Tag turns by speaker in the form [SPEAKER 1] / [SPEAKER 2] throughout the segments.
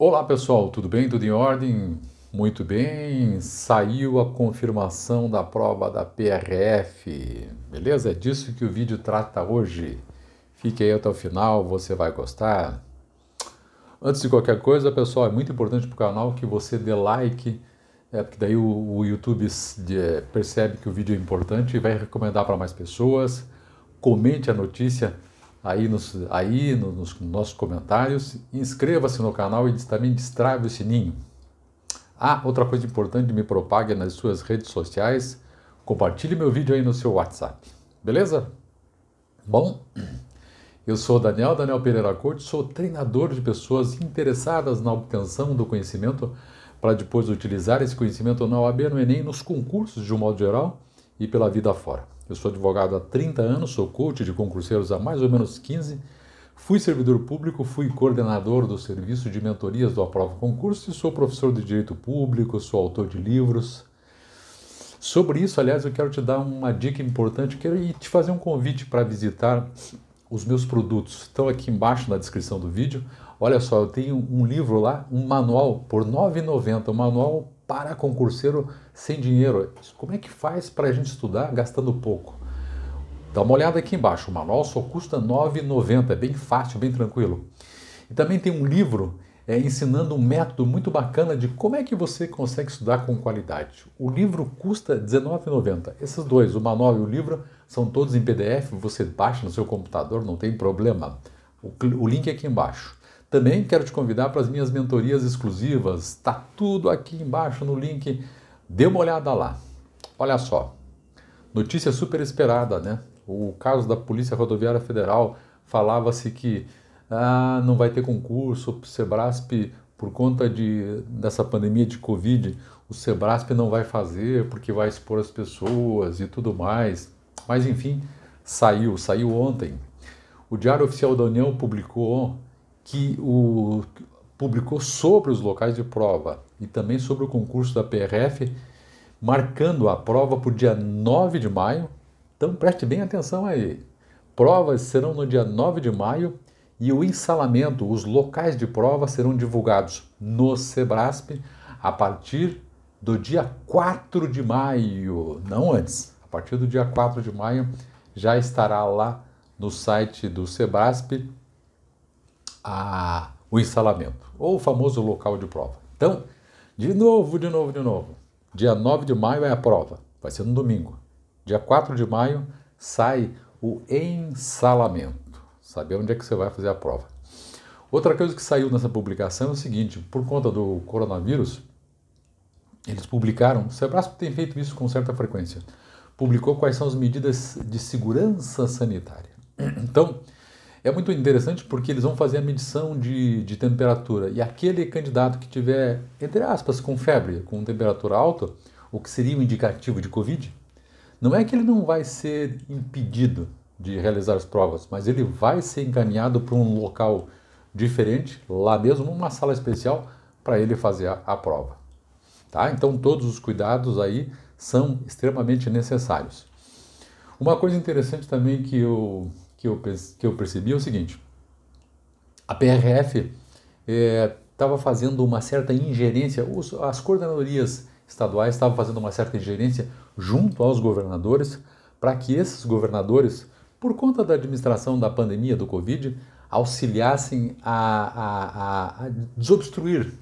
[SPEAKER 1] Olá pessoal, tudo bem? Tudo em ordem? Muito bem, saiu a confirmação da prova da PRF, beleza? É disso que o vídeo trata hoje. Fique aí até o final, você vai gostar. Antes de qualquer coisa, pessoal, é muito importante para o canal que você dê like, é, porque daí o, o YouTube é, percebe que o vídeo é importante e vai recomendar para mais pessoas. Comente a notícia aí nos, aí nos, nos nossos comentários. Inscreva-se no canal e também destrave o sininho. Ah, outra coisa importante, me propague nas suas redes sociais. Compartilhe meu vídeo aí no seu WhatsApp. Beleza? Bom, eu sou Daniel, Daniel Pereira Couto, sou treinador de pessoas interessadas na obtenção do conhecimento para depois utilizar esse conhecimento na OAB, no Enem, nos concursos de um modo geral e pela vida fora. Eu sou advogado há 30 anos, sou coach de concurseiros há mais ou menos 15, fui servidor público, fui coordenador do serviço de mentorias do Aprova Concurso e sou professor de Direito Público, sou autor de livros. Sobre isso, aliás, eu quero te dar uma dica importante quero te fazer um convite para visitar os meus produtos. Estão aqui embaixo na descrição do vídeo. Olha só, eu tenho um livro lá, um manual por R$ 9,90, um manual para concurseiro sem dinheiro. Como é que faz para a gente estudar gastando pouco? Dá uma olhada aqui embaixo. O manual só custa R$ 9,90. É bem fácil, bem tranquilo. E também tem um livro é, ensinando um método muito bacana de como é que você consegue estudar com qualidade. O livro custa R$ 19,90. Esses dois, o manual e o livro, são todos em PDF. Você baixa no seu computador, não tem problema. o, o link é aqui embaixo. Também quero te convidar para as minhas mentorias exclusivas. Está tudo aqui embaixo no link. Dê uma olhada lá. Olha só. Notícia super esperada, né? O caso da Polícia Rodoviária Federal falava-se que ah, não vai ter concurso, o Sebrasp, por conta de, dessa pandemia de Covid, o Sebrasp não vai fazer porque vai expor as pessoas e tudo mais. Mas enfim, saiu, saiu ontem. O Diário Oficial da União publicou que o, publicou sobre os locais de prova e também sobre o concurso da PRF, marcando a prova para o dia 9 de maio. Então preste bem atenção aí. Provas serão no dia 9 de maio e o ensalamento, os locais de prova serão divulgados no Sebrasp a partir do dia 4 de maio, não antes. A partir do dia 4 de maio já estará lá no site do Sebrasp a, o ensalamento, ou o famoso local de prova. Então, de novo, de novo, de novo. Dia 9 de maio é a prova, vai ser no domingo. Dia 4 de maio sai o ensalamento, saber onde é que você vai fazer a prova. Outra coisa que saiu nessa publicação é o seguinte, por conta do coronavírus, eles publicaram, o Sebrasco tem feito isso com certa frequência, publicou quais são as medidas de segurança sanitária. Então, é muito interessante porque eles vão fazer a medição de, de temperatura e aquele candidato que tiver, entre aspas, com febre, com temperatura alta, o que seria um indicativo de Covid, não é que ele não vai ser impedido de realizar as provas, mas ele vai ser encaminhado para um local diferente, lá mesmo, numa sala especial, para ele fazer a, a prova. Tá? Então, todos os cuidados aí são extremamente necessários. Uma coisa interessante também que eu que eu, que eu percebi é o seguinte: a PRF estava eh, é, fazendo uma certa ingerência, os, as coordenadorias estaduais estavam fazendo uma certa ingerência junto aos governadores para que esses governadores, por conta da administração da pandemia do Covid, auxiliassem a, a, a, a desobstruir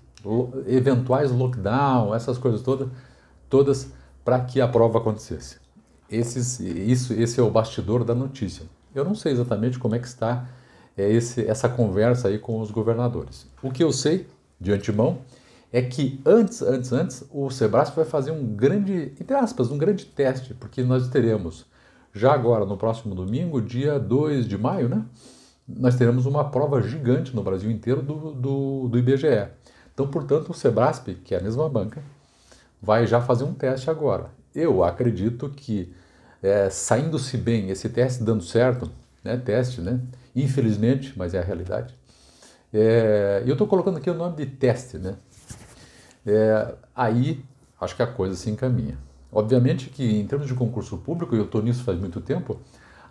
[SPEAKER 1] eventuais lockdown, essas coisas todas, todas para que a prova acontecesse. isso, esse é o bastidor da notícia. Eu não sei exatamente como é que está é, esse, essa conversa aí com os governadores. O que eu sei, de antemão, é que antes, antes, antes, o Sebrasp vai fazer um grande, entre aspas, um grande teste, porque nós teremos, já agora, no próximo domingo, dia 2 de maio, né? Nós teremos uma prova gigante no Brasil inteiro do, do, do IBGE. Então, portanto, o Sebrasp, que é a mesma banca, vai já fazer um teste agora. Eu acredito que é, saindo-se bem, esse teste dando certo, né? Teste, né? Infelizmente, mas é a realidade. É, eu estou colocando aqui o nome de teste, né? É, aí acho que a coisa se encaminha. Obviamente que em termos de concurso público, e eu estou nisso faz muito tempo,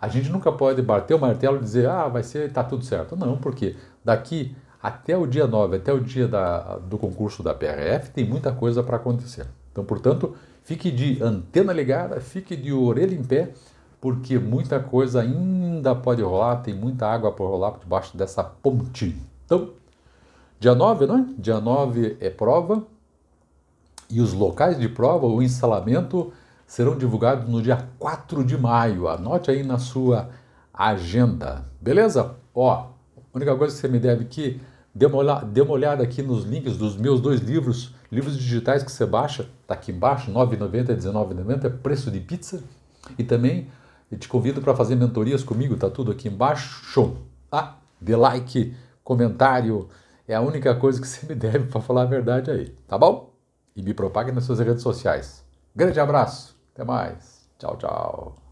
[SPEAKER 1] a gente nunca pode bater o martelo e dizer, ah, vai ser, está tudo certo. Não, porque daqui até o dia 9, até o dia da, do concurso da PRF, tem muita coisa para acontecer. Então, portanto, Fique de antena ligada, fique de orelha em pé, porque muita coisa ainda pode rolar, tem muita água por rolar por debaixo dessa ponte. Então, dia 9, não é? Dia 9 é prova e os locais de prova, o instalamento serão divulgados no dia 4 de maio. Anote aí na sua agenda, beleza? Ó, a única coisa que você me deve que Dê uma, olhada, dê uma olhada aqui nos links dos meus dois livros, livros digitais que você baixa, tá aqui embaixo, R$ 9,90 e R$19,90, é preço de pizza. E também te convido para fazer mentorias comigo, tá tudo aqui embaixo. Show! Ah, dê like, comentário, é a única coisa que você me deve para falar a verdade aí, tá bom? E me propague nas suas redes sociais. Grande abraço, até mais, tchau, tchau.